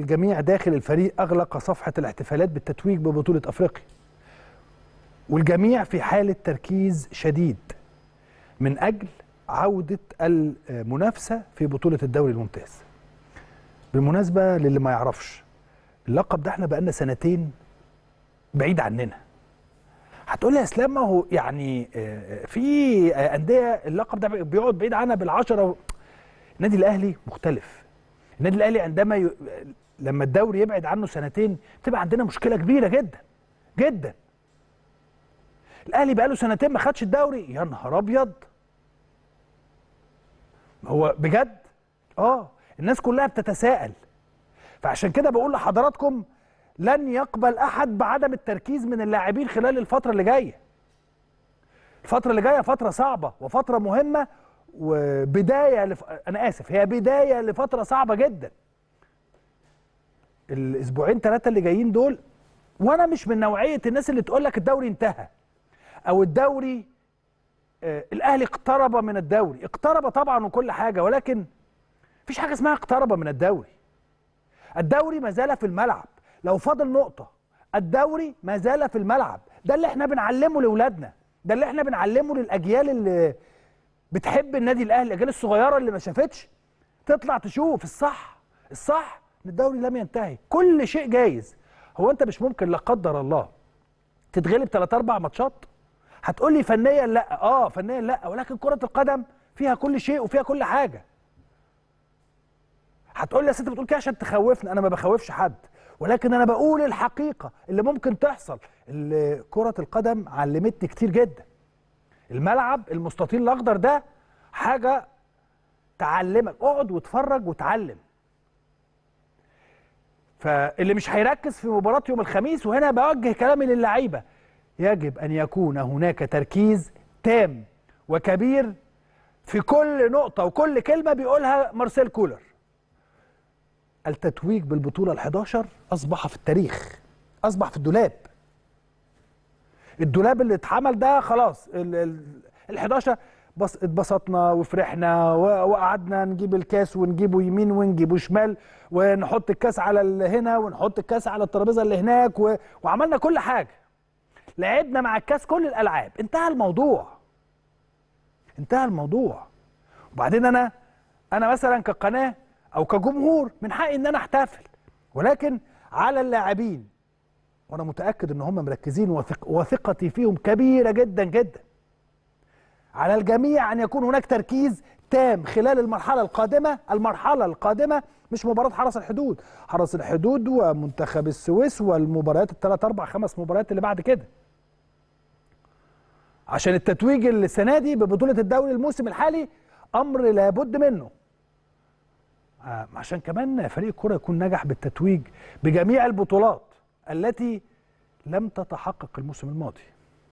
الجميع داخل الفريق أغلق صفحة الاحتفالات بالتتويج ببطولة أفريقيا والجميع في حالة تركيز شديد من أجل عودة المنافسة في بطولة الدوري الممتاز بالمناسبة للي ما يعرفش اللقب ده احنا بقالنا سنتين بعيد عننا هتقول لي يا اسلام ما هو يعني آه، آه، في آه، انديه اللقب ده بيقعد بعيد عنها بالعشره النادي الاهلي مختلف النادي الاهلي عندما لما الدوري يبعد عنه سنتين تبقى عندنا مشكله كبيره جدا جدا الاهلي بقاله سنتين ما خدش الدوري يا نهار ابيض هو بجد اه الناس كلها بتتساءل فعشان كده بقول لحضراتكم لن يقبل احد بعدم التركيز من اللاعبين خلال الفتره اللي جايه الفتره اللي جايه فتره صعبه وفتره مهمه وبدايه لف... انا اسف هي بدايه لفتره صعبه جدا الاسبوعين ثلاثه اللي جايين دول وانا مش من نوعيه الناس اللي تقول لك الدوري انتهى او الدوري آه الاهلي اقترب من الدوري اقترب طبعا وكل حاجه ولكن مفيش حاجه اسمها اقترب من الدوري الدوري ما زال في الملعب لو فاضل نقطه الدوري ما زال في الملعب ده اللي احنا بنعلمه لاولادنا ده اللي احنا بنعلمه للاجيال اللي بتحب النادي الاهلي الاجيال الصغيره اللي ما شافتش تطلع تشوف الصح الصح الدوري لم ينتهي كل شيء جايز هو انت مش ممكن لا قدر الله تتغلب 3 4 ماتشات هتقول لي فنيا لا اه فنيا لا ولكن كره القدم فيها كل شيء وفيها كل حاجه هتقول لي يا ست بتقول كده عشان تخوفني انا ما بخوفش حد ولكن انا بقول الحقيقه اللي ممكن تحصل اللي كره القدم علمتني كتير جدا الملعب المستطيل الاخضر ده حاجه تعلمك اقعد واتفرج وتعلم فاللي مش هيركز في مباراه يوم الخميس وهنا بوجه كلامي للعيبه يجب ان يكون هناك تركيز تام وكبير في كل نقطه وكل كلمه بيقولها مارسيل كولر التتويج بالبطوله ال11 اصبح في التاريخ اصبح في الدولاب الدولاب اللي اتعمل ده خلاص ال11 بس اتبسطنا وفرحنا وقعدنا نجيب الكاس ونجيبه يمين ونجيبه شمال ونحط الكاس على هنا ونحط الكاس على الترابيزه اللي هناك و... وعملنا كل حاجه لعبنا مع الكاس كل الالعاب انتهى الموضوع انتهى الموضوع وبعدين انا انا مثلا كقناه او كجمهور من حقي ان انا احتفل ولكن على اللاعبين وانا متاكد ان هم مركزين وثق وثقتي فيهم كبيره جدا جدا على الجميع أن يكون هناك تركيز تام خلال المرحلة القادمة المرحلة القادمة مش مباراة حرس الحدود حرس الحدود ومنتخب السويس والمباريات الثلاث أربع خمس مباريات اللي بعد كده عشان التتويج السنة دي ببطولة الدوري الموسم الحالي أمر لابد منه آه، عشان كمان فريق الكرة يكون نجح بالتتويج بجميع البطولات التي لم تتحقق الموسم الماضي